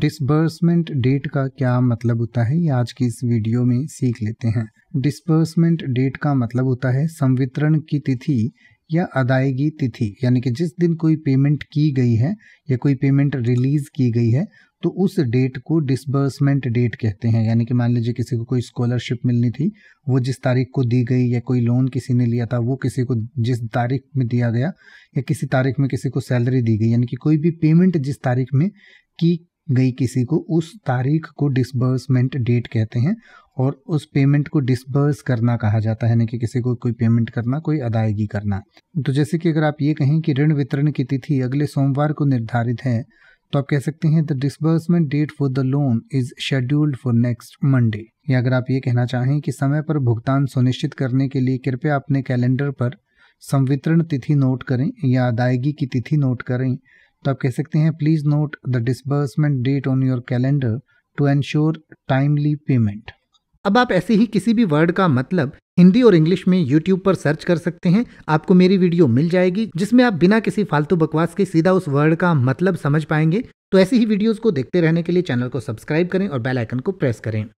disbursement date का क्या मतलब होता है ये आज की इस वीडियो में सीख लेते हैं डिसबर्समेंट डेट का मतलब होता है संवितरण की तिथि या अदायगी तिथि यानी कि जिस दिन कोई पेमेंट की गई है या कोई पेमेंट रिलीज की गई है तो उस डेट को डिसबर्समेंट डेट कहते हैं यानी कि मान लीजिए किसी को कोई स्कॉलरशिप मिलनी थी वो जिस तारीख को दी गई या कोई लोन किसी ने लिया था वो किसी को जिस तारीख में दिया गया या किसी तारीख में किसी को सैलरी दी गई यानी कि कोई भी पेमेंट जिस तारीख में की गई किसी को उस तारीख को डिसबर्समेंट डेट कहते हैं और उस पेमेंट को डिसबर्स करना कहा जाता है यानी कि किसी को कोई पेमेंट करना कोई अदायगी करना तो जैसे कि अगर आप ये कहें कि ऋण वितरण की तिथि अगले सोमवार को निर्धारित है तो आप कह सकते हैं the disbursement date for the loan is scheduled for next Monday या अगर आप ये कहना चाहें कि समय पर भुगतान सुनिश्चित करने के लिए कृपया अपने कैलेंडर पर संवितरण तिथि नोट करें या अदायगी की तिथि नोट करें तो आप कह सकते हैं please note the disbursement date on your calendar to ensure timely payment अब आप ऐसे ही किसी भी वर्ड का मतलब हिंदी और इंग्लिश में यूट्यूब पर सर्च कर सकते हैं आपको मेरी वीडियो मिल जाएगी जिसमें आप बिना किसी फालतू बकवास के सीधा उस वर्ड का मतलब समझ पाएंगे तो ऐसी ही वीडियोस को देखते रहने के लिए चैनल को सब्सक्राइब करें और बेल आइकन को प्रेस करें